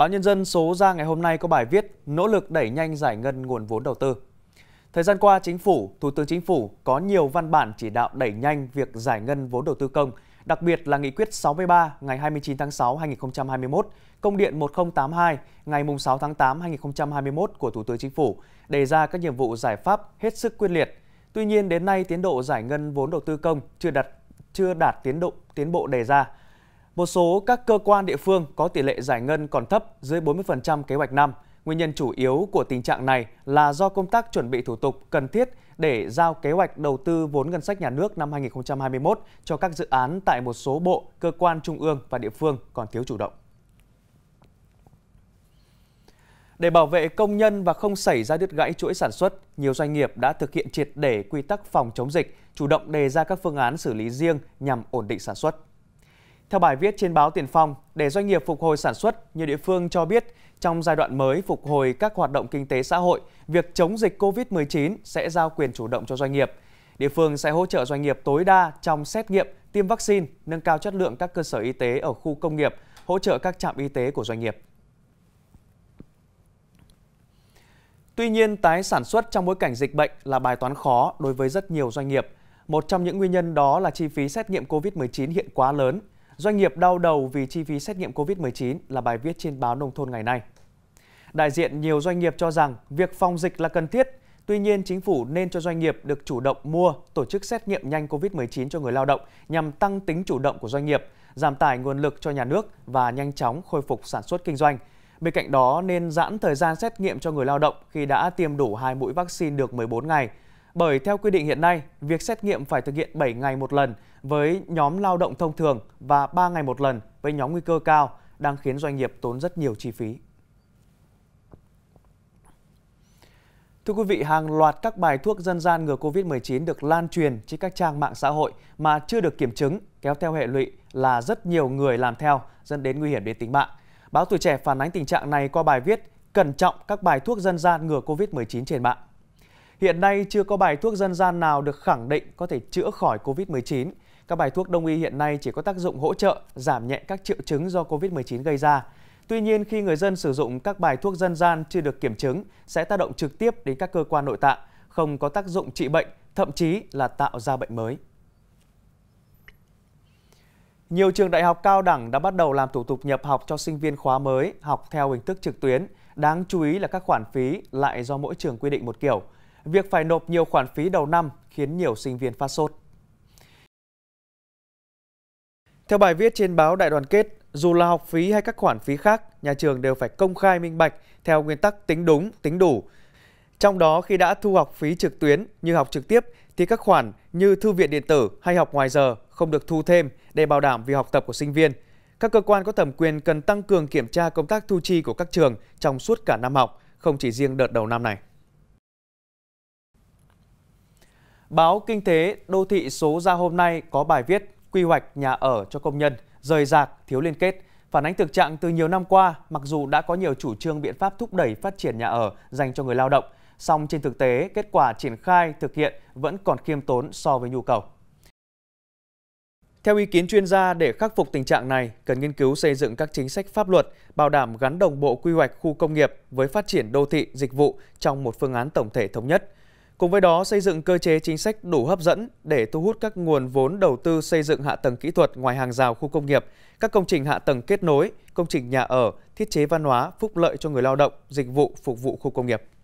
Báo Nhân dân số ra ngày hôm nay có bài viết Nỗ lực đẩy nhanh giải ngân nguồn vốn đầu tư. Thời gian qua, Chính phủ, Thủ tướng Chính phủ có nhiều văn bản chỉ đạo đẩy nhanh việc giải ngân vốn đầu tư công, đặc biệt là Nghị quyết 63 ngày 29 tháng 6 2021, Công điện 1082 ngày 6 tháng 8 2021 của Thủ tướng Chính phủ đề ra các nhiệm vụ giải pháp hết sức quyết liệt. Tuy nhiên đến nay tiến độ giải ngân vốn đầu tư công chưa đạt chưa đạt tiến độ tiến bộ đề ra. Một số các cơ quan địa phương có tỷ lệ giải ngân còn thấp dưới 40% kế hoạch năm. Nguyên nhân chủ yếu của tình trạng này là do công tác chuẩn bị thủ tục cần thiết để giao kế hoạch đầu tư vốn ngân sách nhà nước năm 2021 cho các dự án tại một số bộ, cơ quan trung ương và địa phương còn thiếu chủ động. Để bảo vệ công nhân và không xảy ra đứt gãy chuỗi sản xuất, nhiều doanh nghiệp đã thực hiện triệt để quy tắc phòng chống dịch, chủ động đề ra các phương án xử lý riêng nhằm ổn định sản xuất. Theo bài viết trên báo Tiền Phong, để doanh nghiệp phục hồi sản xuất, nhiều địa phương cho biết trong giai đoạn mới phục hồi các hoạt động kinh tế xã hội, việc chống dịch COVID-19 sẽ giao quyền chủ động cho doanh nghiệp. Địa phương sẽ hỗ trợ doanh nghiệp tối đa trong xét nghiệm, tiêm vaccine, nâng cao chất lượng các cơ sở y tế ở khu công nghiệp, hỗ trợ các trạm y tế của doanh nghiệp. Tuy nhiên, tái sản xuất trong bối cảnh dịch bệnh là bài toán khó đối với rất nhiều doanh nghiệp. Một trong những nguyên nhân đó là chi phí xét nghiệm COVID-19 hiện quá lớn – Doanh nghiệp đau đầu vì chi phí xét nghiệm COVID-19 là bài viết trên báo Nông thôn ngày nay. Đại diện nhiều doanh nghiệp cho rằng việc phòng dịch là cần thiết, tuy nhiên chính phủ nên cho doanh nghiệp được chủ động mua, tổ chức xét nghiệm nhanh COVID-19 cho người lao động nhằm tăng tính chủ động của doanh nghiệp, giảm tải nguồn lực cho nhà nước và nhanh chóng khôi phục sản xuất kinh doanh. Bên cạnh đó nên giãn thời gian xét nghiệm cho người lao động khi đã tiêm đủ hai mũi vaccine được 14 ngày – bởi theo quy định hiện nay, việc xét nghiệm phải thực hiện 7 ngày một lần với nhóm lao động thông thường và 3 ngày một lần với nhóm nguy cơ cao đang khiến doanh nghiệp tốn rất nhiều chi phí. Thưa quý vị, hàng loạt các bài thuốc dân gian ngừa Covid-19 được lan truyền trên các trang mạng xã hội mà chưa được kiểm chứng, kéo theo hệ lụy là rất nhiều người làm theo, dẫn đến nguy hiểm đến tính mạng. Báo Tuổi Trẻ phản ánh tình trạng này qua bài viết Cẩn trọng các bài thuốc dân gian ngừa Covid-19 trên mạng. Hiện nay chưa có bài thuốc dân gian nào được khẳng định có thể chữa khỏi COVID-19. Các bài thuốc đông y hiện nay chỉ có tác dụng hỗ trợ, giảm nhẹ các triệu chứng do COVID-19 gây ra. Tuy nhiên, khi người dân sử dụng các bài thuốc dân gian chưa được kiểm chứng, sẽ tác động trực tiếp đến các cơ quan nội tạng, không có tác dụng trị bệnh, thậm chí là tạo ra bệnh mới. Nhiều trường đại học cao đẳng đã bắt đầu làm thủ tục nhập học cho sinh viên khóa mới, học theo hình thức trực tuyến. Đáng chú ý là các khoản phí lại do mỗi trường quy định một kiểu – Việc phải nộp nhiều khoản phí đầu năm khiến nhiều sinh viên phát sốt. Theo bài viết trên báo Đại đoàn kết, dù là học phí hay các khoản phí khác, nhà trường đều phải công khai minh bạch theo nguyên tắc tính đúng, tính đủ. Trong đó khi đã thu học phí trực tuyến như học trực tiếp thì các khoản như thư viện điện tử hay học ngoài giờ không được thu thêm để bảo đảm việc học tập của sinh viên. Các cơ quan có thẩm quyền cần tăng cường kiểm tra công tác thu chi của các trường trong suốt cả năm học, không chỉ riêng đợt đầu năm này. Báo Kinh tế Đô thị số ra hôm nay có bài viết Quy hoạch nhà ở cho công nhân, rời rạc, thiếu liên kết, phản ánh thực trạng từ nhiều năm qua, mặc dù đã có nhiều chủ trương biện pháp thúc đẩy phát triển nhà ở dành cho người lao động, song trên thực tế, kết quả triển khai thực hiện vẫn còn khiêm tốn so với nhu cầu. Theo ý kiến chuyên gia, để khắc phục tình trạng này, cần nghiên cứu xây dựng các chính sách pháp luật, bảo đảm gắn đồng bộ quy hoạch khu công nghiệp với phát triển đô thị, dịch vụ trong một phương án tổng thể thống nhất – Cùng với đó, xây dựng cơ chế chính sách đủ hấp dẫn để thu hút các nguồn vốn đầu tư xây dựng hạ tầng kỹ thuật ngoài hàng rào khu công nghiệp, các công trình hạ tầng kết nối, công trình nhà ở, thiết chế văn hóa, phúc lợi cho người lao động, dịch vụ phục vụ khu công nghiệp.